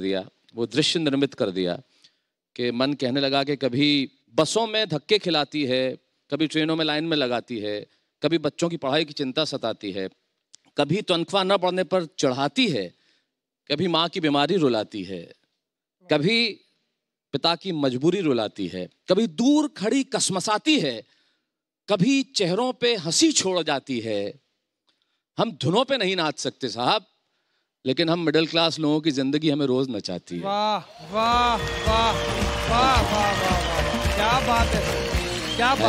दिया वो दृश्य निर्मित कर दिया कि मन कहने लगा कि कभी बसों में धक्के खिलाती है कभी ट्रेनों में लाइन में लगाती है कभी बच्चों की पढ़ाई की चिंता सताती है कभी तनख्वाह न पड़ने पर चढ़ाती है कभी माँ की बीमारी रुलाती है कभी पिता की मजबूरी रुलाती है कभी दूर खड़ी कसमसाती है कभी चेहरों पे हंसी छोड़ जाती है हम धुनों पे नहीं नाच सकते साहब लेकिन हम मिडिल क्लास लोगों की जिंदगी हमें रोज नचाती है वाह वाह वाह वाह वाह वाह क्या बात है क्या बात